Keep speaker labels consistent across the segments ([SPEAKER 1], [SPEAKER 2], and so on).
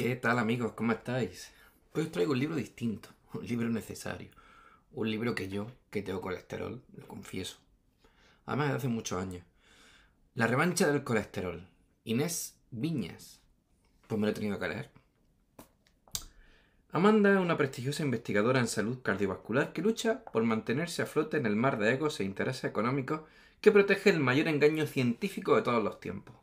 [SPEAKER 1] ¿Qué tal amigos? ¿Cómo estáis? Hoy os traigo un libro distinto, un libro necesario, un libro que yo, que tengo colesterol, lo confieso. Además de hace muchos años. La revancha del colesterol. Inés Viñas. Pues me lo he tenido que leer. Amanda es una prestigiosa investigadora en salud cardiovascular que lucha por mantenerse a flote en el mar de egos e intereses económicos que protege el mayor engaño científico de todos los tiempos.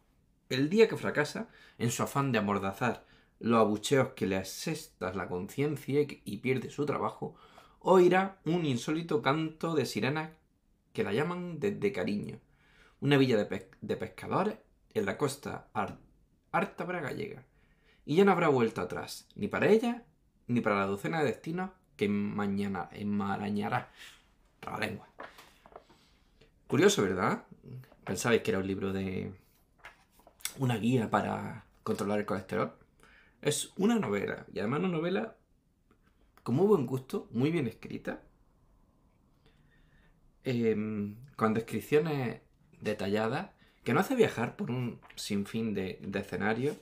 [SPEAKER 1] El día que fracasa, en su afán de amordazar los abucheos que le asestas la conciencia y pierde su trabajo, oirá un insólito canto de sirenas que la llaman de cariño, una villa de, pescadores en la costa ártabra gallega. Y ya no habrá vuelta atrás, ni para ella, ni para la docena de destinos que mañana enmarañará. la lengua. Curioso, ¿verdad? Pensabais que era un libro de... una guía para controlar el colesterol. Es una novela, y además una novela con muy buen gusto, muy bien escrita, em, con descripciones detalladas, que no hace viajar por un sinfín de, de escenarios,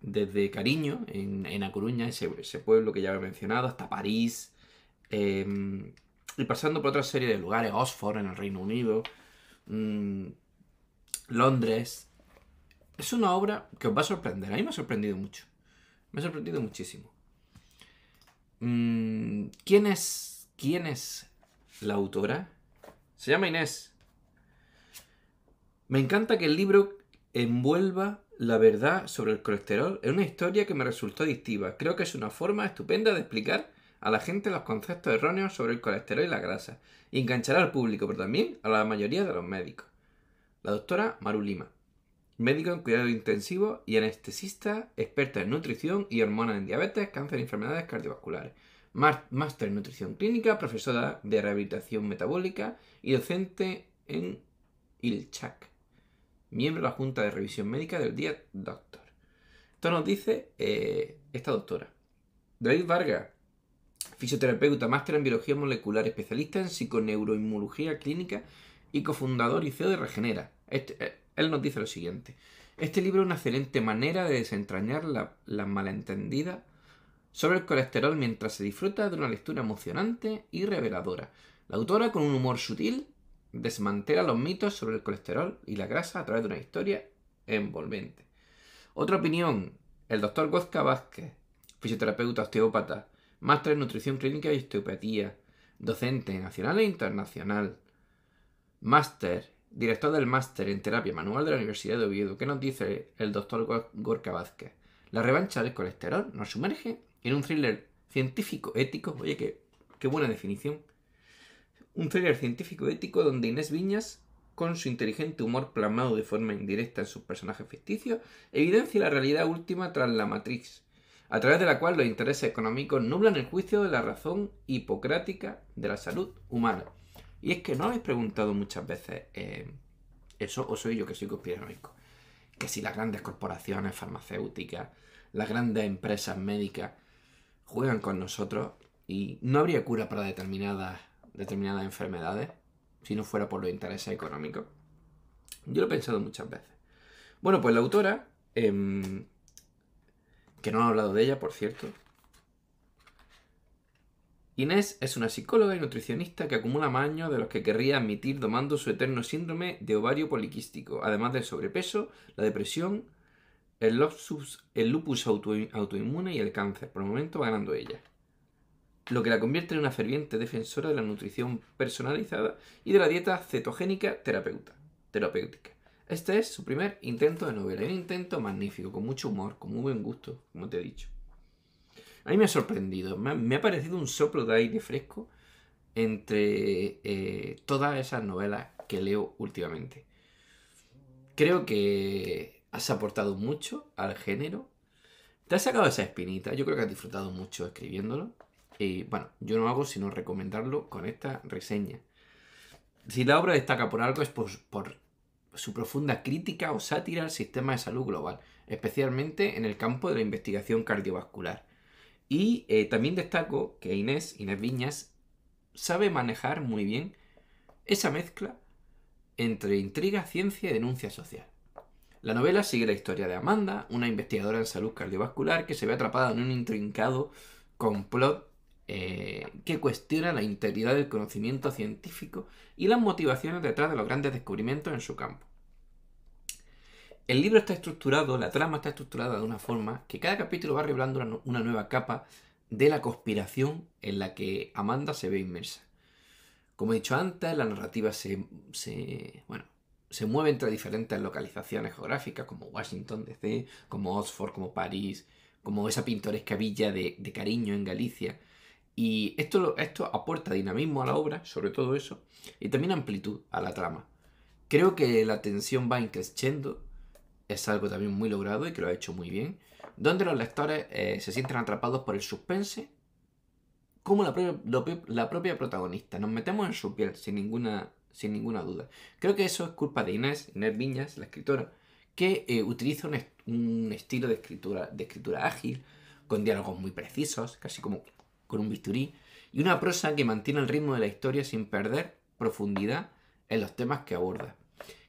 [SPEAKER 1] desde Cariño, en, en A Coruña, ese, ese, pueblo que ya he mencionado, hasta París, em, y pasando por otra serie de lugares, Oxford en el Reino Unido, mm, Londres, es una obra que os va a sorprender. A mí me ha sorprendido mucho. Me ha sorprendido muchísimo. Mm, ¿Quién es, quién es la autora? Se llama Inés. Me encanta que el libro envuelva la verdad sobre el colesterol. Es una historia que me resultó adictiva. Creo que es una forma estupenda de explicar a la gente los conceptos erróneos sobre el colesterol y la grasa. Y enganchará al público, pero también a la mayoría de los médicos. La doctora Marulima médico en cuidado intensivo y anestesista, experta en nutrición y hormonas en diabetes, cáncer y enfermedades cardiovasculares. Máster en nutrición clínica, profesora de rehabilitación metabólica y docente en ILCHAC. Miembro de la Junta de Revisión Médica del Día Doctor. Esto nos dice eh, esta doctora. David Vargas, fisioterapeuta, máster en biología molecular, especialista en psiconeuroinmunología clínica y cofundador y CEO de Regenera. Este, eh, él nos dice lo siguiente. Este libro es una excelente manera de desentrañar la malentendida sobre el colesterol mientras se disfruta de una lectura emocionante y reveladora. La autora, con un humor sutil, desmantela los mitos sobre el colesterol y la grasa a través de una historia envolvente. Otra opinión, el doctor Gozka Vázquez, fisioterapeuta osteópata, máster en nutrición clínica y osteopatía, docente nacional e internacional, máster director del máster en terapia manual de la Universidad de Oviedo, que nos dice el doctor Gorka Vázquez. La revancha del colesterol nos sumerge en un thriller científico-ético, oye, qué, qué buena definición. Un thriller científico-ético donde Inés Viñas, con su inteligente humor plasmado de forma indirecta en sus personajes ficticios, evidencia la realidad última tras la Matrix, a través de la cual los intereses económicos nublan el juicio de la razón hipocrática de la salud humana. Y es que no habéis preguntado muchas veces eh, eso, o soy yo que soy conspiranoico. Que si las grandes corporaciones farmacéuticas, las grandes empresas médicas juegan con nosotros y no habría cura para determinadas, enfermedades si no fuera por los intereses económicos. Yo lo he pensado muchas veces. Bueno, pues la autora, em, que no ha hablado de ella, por cierto, Inés es una psicóloga y nutricionista que acumula maños de los que querría admitir domando su eterno síndrome de ovario poliquístico, además del sobrepeso, la depresión, el, lupus, autoinmune y el cáncer. Por el momento va ganando ella. Lo que la convierte en una ferviente defensora de la nutrición personalizada y de la dieta cetogénica terapéutica. Este es su primer intento de novela, un intento magnífico, con mucho humor, con muy buen gusto, como te he dicho. A mí me ha sorprendido, me ha, parecido un soplo de aire fresco entre eh, todas esas novelas que leo últimamente. Creo que has aportado mucho al género. Te has sacado esa espinita. Yo creo que has disfrutado mucho escribiéndolo. Y bueno, yo no hago sino recomendarlo con esta reseña. Si la obra destaca por algo es por su profunda crítica o sátira al sistema de salud global, especialmente en el campo de la investigación cardiovascular. Y eh, también destaco que Inés, Inés Viñas, sabe manejar muy bien esa mezcla entre intriga, ciencia y denuncia social. La novela sigue la historia de Amanda, una investigadora en salud cardiovascular que se ve atrapada en un intrincado complot eh, que cuestiona la integridad del conocimiento científico y las motivaciones detrás de los grandes descubrimientos en su campo el libro está estructurado, la trama está estructurada de una forma que cada capítulo va revelando una nueva capa de la conspiración en la que Amanda se ve inmersa. Como he dicho antes, la narrativa se, mueve entre diferentes localizaciones geográficas como Washington DC, como Oxford, como París, como esa pintoresca villa de, Cariño en Galicia. Y esto, esto aporta dinamismo a la obra, sobre todo eso, y también amplitud a la trama. Creo que la tensión va increciendo es algo también muy logrado y que lo ha hecho muy bien, donde los lectores eh, se sienten atrapados por el suspense como la, propia, protagonista. Nos metemos en su piel sin ninguna, sin ninguna duda. Creo que eso es culpa de Inés, Inés Viñas, la escritora, que eh, utiliza un, un, estilo de escritura, de escritura ágil, con diálogos muy precisos, casi como con un bisturí, y una prosa que mantiene el ritmo de la historia sin perder profundidad en los temas que aborda.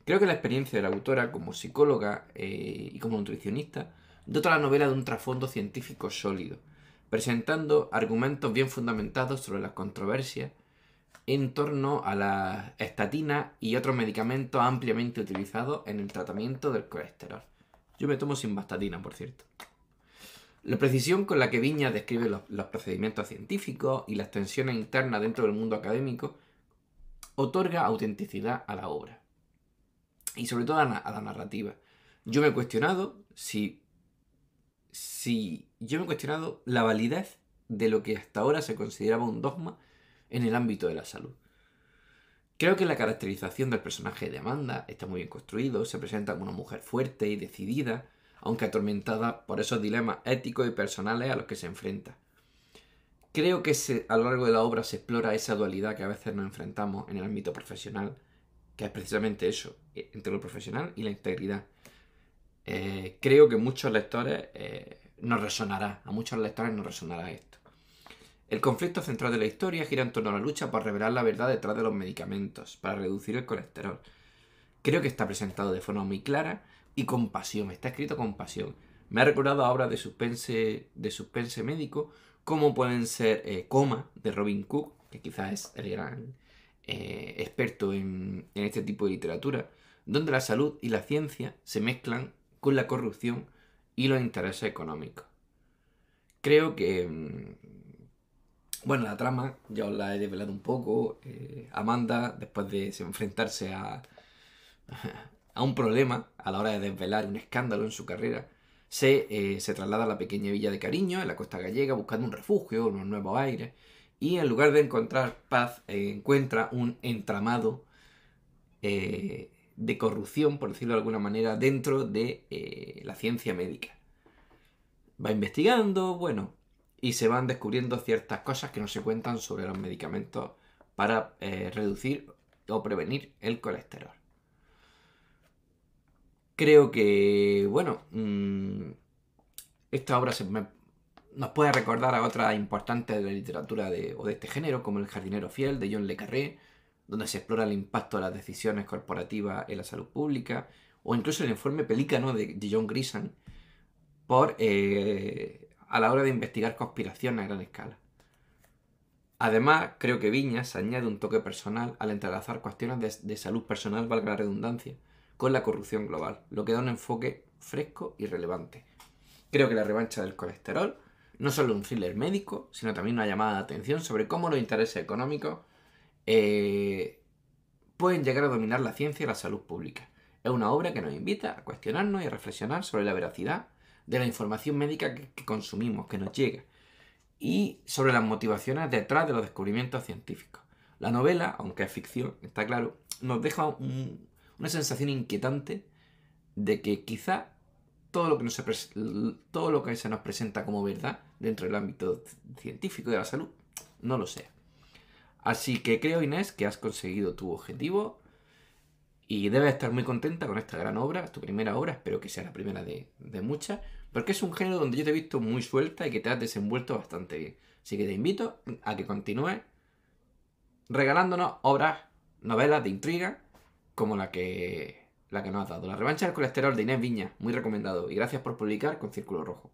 [SPEAKER 1] Creo que la experiencia de la autora como psicóloga eh, y como nutricionista dota la novela de un trasfondo científico sólido, presentando argumentos bien fundamentados sobre las controversias en torno a la estatina y otros medicamentos ampliamente utilizados en el tratamiento del colesterol. Yo me tomo sin bastatina, por cierto. La precisión con la que Viña describe los, los, procedimientos científicos y las tensiones internas dentro del mundo académico otorga autenticidad a la obra y sobre todo a, la narrativa. Yo me he cuestionado si, si yo me he cuestionado la validez de lo que hasta ahora se consideraba un dogma en el ámbito de la salud. Creo que la caracterización del personaje de Amanda está muy bien construido, se presenta como una mujer fuerte y decidida, aunque atormentada por esos dilemas éticos y personales a los que se enfrenta. Creo que a lo largo de la obra se explora esa dualidad que a veces nos enfrentamos en el ámbito profesional, que es precisamente eso, e, entre lo profesional y la integridad. Eh, creo que muchos lectores eh, nos resonará, a muchos lectores nos resonará esto. El conflicto central de la historia gira en torno a la lucha por revelar la verdad detrás de los medicamentos, para reducir el colesterol. Creo que está presentado de forma muy clara y con pasión, está escrito con pasión. Me ha recordado a obras de suspense, de suspense médico, como pueden ser eh, Coma, de Robin Cook, que quizás es el gran eh, experto en, este tipo de literatura, donde la salud y la ciencia se mezclan con la corrupción y los intereses económicos. Creo que... Mm, bueno, la trama ya os la he desvelado un poco. Eh, Amanda, después de enfrentarse a, un problema a la hora de desvelar un escándalo en su carrera, se, eh, se, traslada a la pequeña villa de Cariño, en la costa gallega, buscando un refugio, unos nuevos aires y en lugar de encontrar paz, eh, encuentra un entramado eh, de corrupción, por decirlo de alguna manera, dentro de eh, la ciencia médica. Va investigando, bueno, y se van descubriendo ciertas cosas que no se cuentan sobre los medicamentos para reducir o prevenir el colesterol. Creo que, bueno, mm, esta obra se me, nos puede recordar a otras importantes de la literatura de, o de este género, como El jardinero fiel de John Le Carré, donde se explora el impacto de las decisiones corporativas en la salud pública, o incluso el informe Pelícano de, John Grisham por, eh, a la hora de investigar conspiraciones a gran escala. Además, creo que Viñas añade un toque personal al entrelazar cuestiones de salud personal, valga la redundancia, con la corrupción global, lo que da un enfoque fresco y relevante. Creo que la revancha del colesterol no solo un thriller médico, sino también una llamada de atención sobre cómo los intereses económicos eh, pueden llegar a dominar la ciencia y la salud pública. Es una obra que nos invita a cuestionarnos y a reflexionar sobre la veracidad de la información médica que, consumimos, que nos llega, y sobre las motivaciones detrás de los descubrimientos científicos. La novela, aunque es ficción, está claro, nos deja una sensación inquietante de que quizá todo lo que, nos, todo lo que se nos presenta como verdad dentro del ámbito científico de la salud no lo sea. Así que creo, Inés, que has conseguido tu objetivo y debes estar muy contenta con esta gran obra, tu primera obra, espero que sea la primera de, de muchas, porque es un género donde yo te he visto muy suelta y que te has desenvuelto bastante bien. Así que te invito a que continúes regalándonos obras, novelas de intriga, como la que la que nos ha dado. La revancha del colesterol de Inés Viña, muy recomendado. Y gracias por publicar con Círculo Rojo.